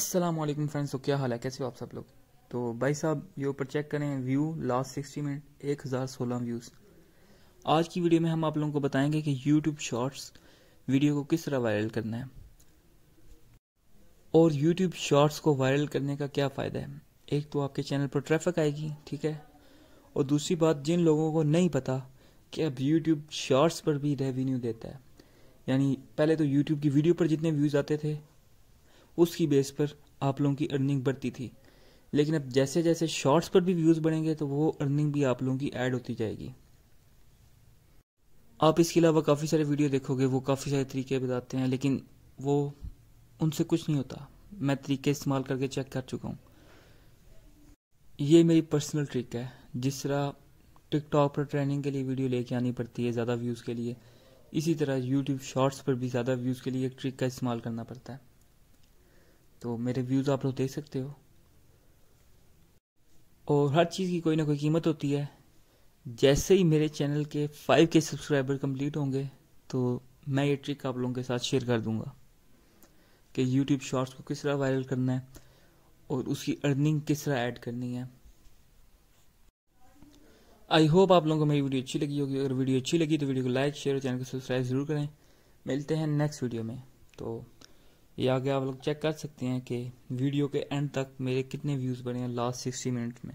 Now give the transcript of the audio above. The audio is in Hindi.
अस्सलाम वालेकुम फ्रेंड्स तो क्या हाल है कैसे हो आप सब लोग तो भाई साहब ये ऊपर चेक करें व्यू लास्ट सिक्सटी मिनट एक हज़ार सोलह व्यूज़ आज की वीडियो में हम आप लोगों को बताएंगे कि यूट्यूब शॉर्ट्स वीडियो को किस तरह वायरल करना है और यूट्यूब शॉर्ट्स को वायरल करने का क्या फ़ायदा है एक तो आपके चैनल पर ट्रैफिक आएगी ठीक है और दूसरी बात जिन लोगों को नहीं पता कि अब यूट्यूब शॉर्ट्स पर भी रेवेन्यू देता है यानी पहले तो यूट्यूब की वीडियो पर जितने व्यूज़ आते थे उसकी बेस पर आप लोगों की अर्निंग बढ़ती थी लेकिन अब जैसे जैसे शॉर्ट्स पर भी व्यूज़ बढ़ेंगे तो वो अर्निंग भी आप लोगों की ऐड होती जाएगी आप इसके अलावा काफ़ी सारे वीडियो देखोगे वो काफ़ी सारे तरीके बताते हैं लेकिन वो उनसे कुछ नहीं होता मैं तरीके इस्तेमाल करके चेक कर चुका हूँ ये मेरी पर्सनल ट्रिक है जिस तरह टिकटॉक पर ट्रेनिंग के लिए वीडियो लेके आनी पड़ती है ज़्यादा व्यूज़ के लिए इसी तरह यूट्यूब शॉर्ट्स पर भी ज़्यादा व्यूज़ के लिए एक ट्रिक का इस्तेमाल करना पड़ता है तो मेरे व्यूज़ आप लोग देख सकते हो और हर चीज़ की कोई ना कोई कीमत होती है जैसे ही मेरे चैनल के फाइव के सब्सक्राइबर कंप्लीट होंगे तो मैं ये ट्रिक आप लोगों के साथ शेयर कर दूंगा कि यूट्यूब शॉर्ट्स को किस तरह वायरल करना है और उसकी अर्निंग किस तरह ऐड करनी है आई होप आप लोगों को मेरी वीडियो अच्छी लगी होगी अगर वीडियो अच्छी लगी तो वीडियो को लाइक शेयर और चैनल को सब्सक्राइब जरूर करें मिलते हैं नेक्स्ट वीडियो में तो ये आगे आप लोग चेक कर सकते हैं कि वीडियो के एंड तक मेरे कितने व्यूज़ बने हैं लास्ट सिक्सटी मिनट में